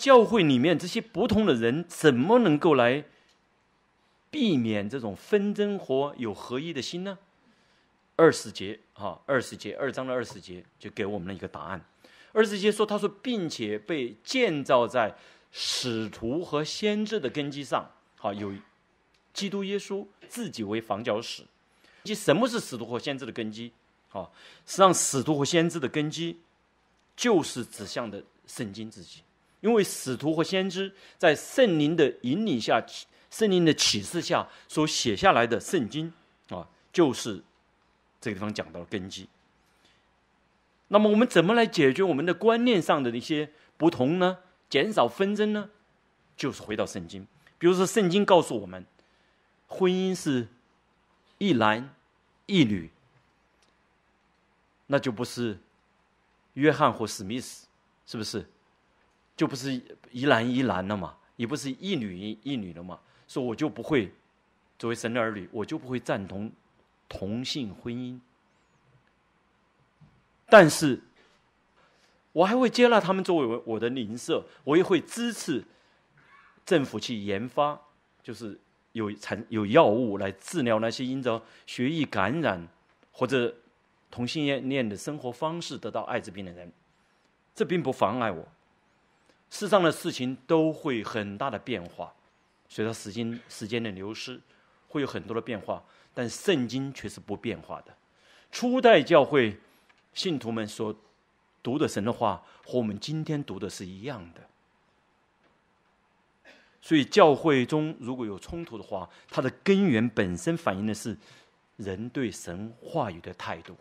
教会里面这些不同的人，怎么能够来避免这种纷争和有合一的心呢？二十节啊，二十节，二章的二十节就给我们了一个答案。二十节说，他说，并且被建造在使徒和先知的根基上。好，有基督耶稣自己为房角石。及什么是使徒和先知的根基？啊，实际上使徒和先知的根基就是指向的圣经自己。因为使徒和先知在圣灵的引领下、圣灵的启示下所写下来的圣经，啊，就是这个地方讲到了根基。那么我们怎么来解决我们的观念上的一些不同呢？减少纷争呢？就是回到圣经。比如说，圣经告诉我们，婚姻是一男一女，那就不是约翰和史密斯，是不是？就不是一男一男了嘛，也不是一女一女了嘛。说我就不会作为神的儿女，我就不会赞同同性婚姻。但是，我还会接纳他们作为我的邻舍，我也会支持政府去研发，就是有产有药物来治疗那些因着血液感染或者同性恋恋的生活方式得到艾滋病的人。这并不妨碍我。世上的事情都会很大的变化，随着时间时间的流失，会有很多的变化。但圣经却是不变化的。初代教会信徒们所读的神的话，和我们今天读的是一样的。所以教会中如果有冲突的话，它的根源本身反映的是人对神话语的态度。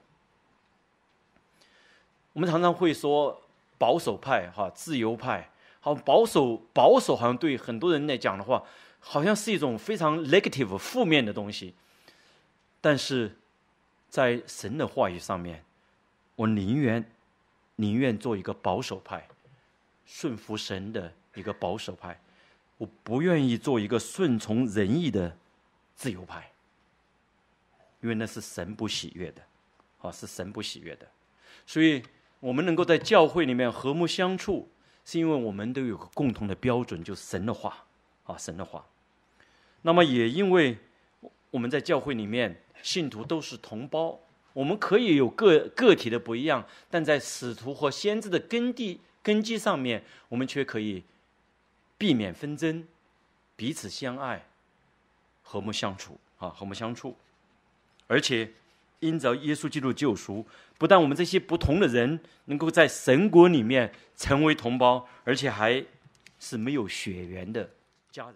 我们常常会说保守派哈自由派。好保守，保守好像对很多人来讲的话，好像是一种非常 negative 负面的东西。但是，在神的话语上面，我宁愿宁愿做一个保守派，顺服神的一个保守派，我不愿意做一个顺从人意的自由派，因为那是神不喜悦的，啊，是神不喜悦的。所以，我们能够在教会里面和睦相处。是因为我们都有个共同的标准，就神的话啊，神的话。那么也因为我们在教会里面，信徒都是同胞，我们可以有个个体的不一样，但在使徒和先知的根地根基上面，我们却可以避免纷争，彼此相爱，和睦相处啊，和睦相处，而且。因着耶稣基督救赎，不但我们这些不同的人能够在神国里面成为同胞，而且还是没有血缘的家人。